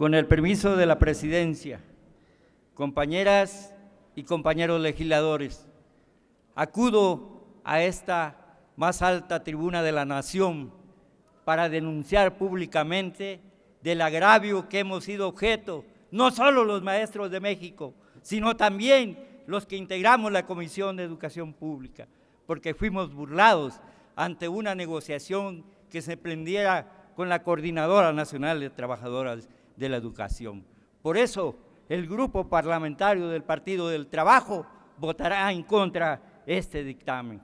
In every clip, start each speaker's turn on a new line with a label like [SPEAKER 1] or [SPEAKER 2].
[SPEAKER 1] Con el permiso de la presidencia, compañeras y compañeros legisladores, acudo a esta más alta tribuna de la nación para denunciar públicamente del agravio que hemos sido objeto, no solo los maestros de México, sino también los que integramos la Comisión de Educación Pública, porque fuimos burlados ante una negociación que se prendiera con la Coordinadora Nacional de Trabajadoras de la educación. Por eso el grupo parlamentario del Partido del Trabajo votará en contra este dictamen.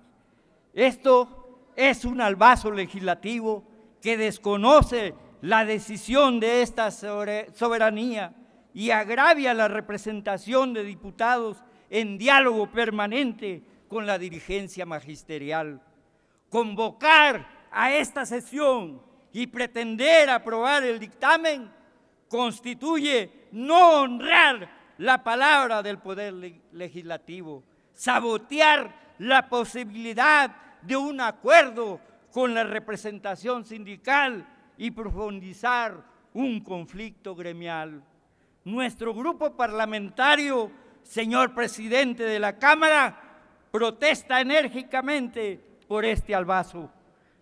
[SPEAKER 1] Esto es un albazo legislativo que desconoce la decisión de esta soberanía y agravia la representación de diputados en diálogo permanente con la dirigencia magisterial. Convocar a esta sesión y pretender aprobar el dictamen constituye no honrar la palabra del poder legislativo, sabotear la posibilidad de un acuerdo con la representación sindical y profundizar un conflicto gremial. Nuestro grupo parlamentario, señor presidente de la Cámara, protesta enérgicamente por este albazo.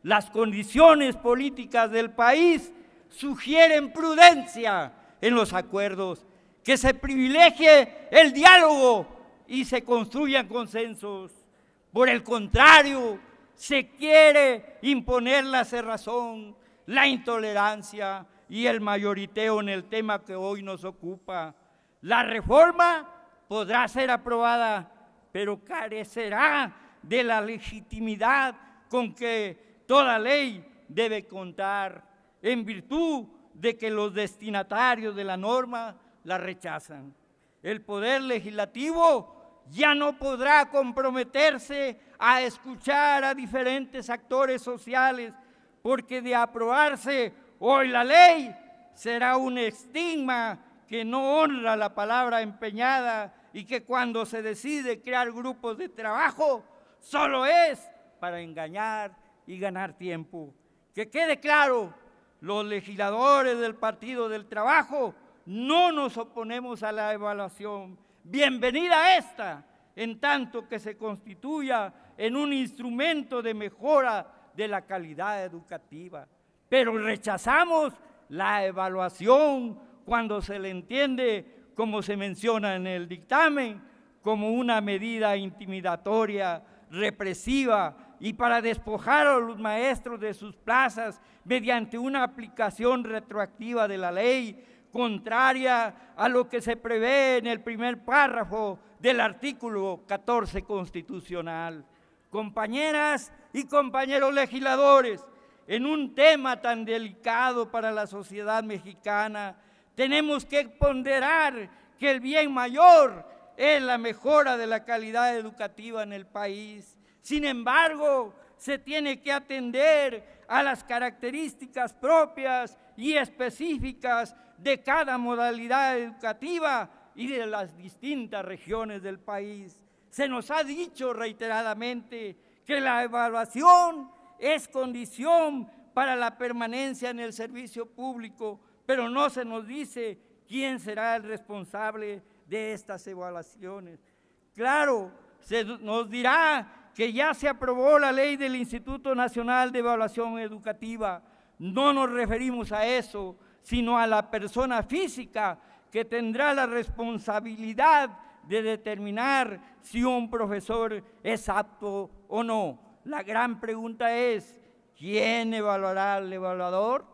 [SPEAKER 1] Las condiciones políticas del país sugieren prudencia en los acuerdos, que se privilegie el diálogo y se construyan consensos. Por el contrario, se quiere imponer la cerrazón, la intolerancia y el mayoriteo en el tema que hoy nos ocupa. La reforma podrá ser aprobada, pero carecerá de la legitimidad con que toda ley debe contar en virtud de que los destinatarios de la norma la rechazan. El poder legislativo ya no podrá comprometerse a escuchar a diferentes actores sociales, porque de aprobarse hoy la ley será un estigma que no honra la palabra empeñada y que cuando se decide crear grupos de trabajo solo es para engañar y ganar tiempo. Que quede claro los legisladores del Partido del Trabajo, no nos oponemos a la evaluación. Bienvenida esta, en tanto que se constituya en un instrumento de mejora de la calidad educativa. Pero rechazamos la evaluación cuando se le entiende, como se menciona en el dictamen, como una medida intimidatoria, represiva, y para despojar a los maestros de sus plazas mediante una aplicación retroactiva de la ley, contraria a lo que se prevé en el primer párrafo del artículo 14 constitucional. Compañeras y compañeros legisladores, en un tema tan delicado para la sociedad mexicana, tenemos que ponderar que el bien mayor es la mejora de la calidad educativa en el país sin embargo, se tiene que atender a las características propias y específicas de cada modalidad educativa y de las distintas regiones del país. Se nos ha dicho reiteradamente que la evaluación es condición para la permanencia en el servicio público, pero no se nos dice quién será el responsable de estas evaluaciones. Claro, se nos dirá que ya se aprobó la ley del Instituto Nacional de Evaluación Educativa, no nos referimos a eso, sino a la persona física que tendrá la responsabilidad de determinar si un profesor es apto o no. La gran pregunta es, ¿quién evaluará al evaluador?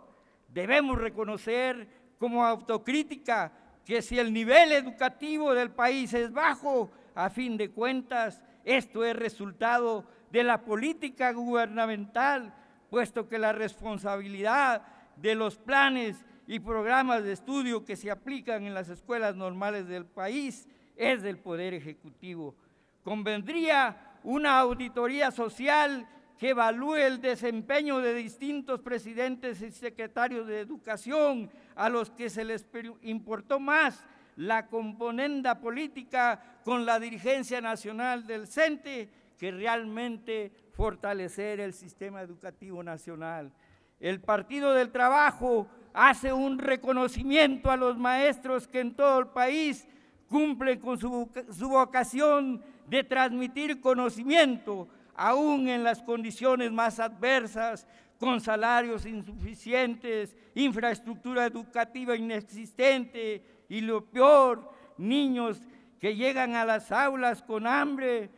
[SPEAKER 1] Debemos reconocer como autocrítica que si el nivel educativo del país es bajo, a fin de cuentas, esto es resultado de la política gubernamental, puesto que la responsabilidad de los planes y programas de estudio que se aplican en las escuelas normales del país es del Poder Ejecutivo. Convendría una auditoría social que evalúe el desempeño de distintos presidentes y secretarios de educación a los que se les importó más la componenda política con la dirigencia nacional del CENTE que realmente fortalecer el sistema educativo nacional. El Partido del Trabajo hace un reconocimiento a los maestros que en todo el país cumplen con su, su vocación de transmitir conocimiento, aún en las condiciones más adversas, con salarios insuficientes, infraestructura educativa inexistente, y lo peor, niños que llegan a las aulas con hambre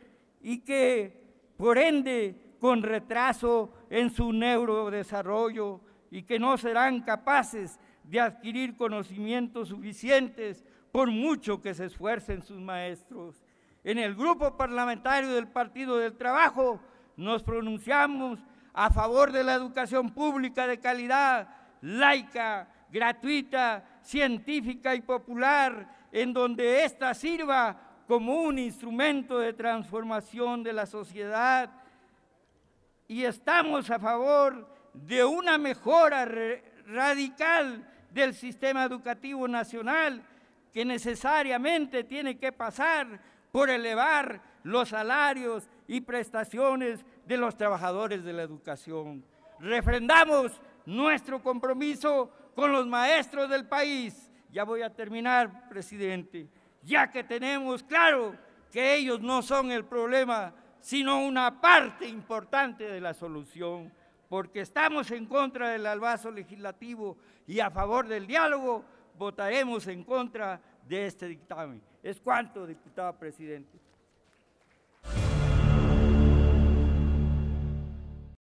[SPEAKER 1] y que, por ende, con retraso en su neurodesarrollo y que no serán capaces de adquirir conocimientos suficientes por mucho que se esfuercen sus maestros. En el grupo parlamentario del Partido del Trabajo nos pronunciamos a favor de la educación pública de calidad, laica, gratuita, científica y popular, en donde ésta sirva como un instrumento de transformación de la sociedad. Y estamos a favor de una mejora radical del sistema educativo nacional que necesariamente tiene que pasar por elevar los salarios y prestaciones de los trabajadores de la educación. Refrendamos nuestro compromiso con los maestros del país. Ya voy a terminar, presidente, ya que tenemos claro que ellos no son el problema, sino una parte importante de la solución, porque estamos en contra del albazo legislativo y a favor del diálogo, votaremos en contra de este dictamen. Es cuanto, diputado presidente.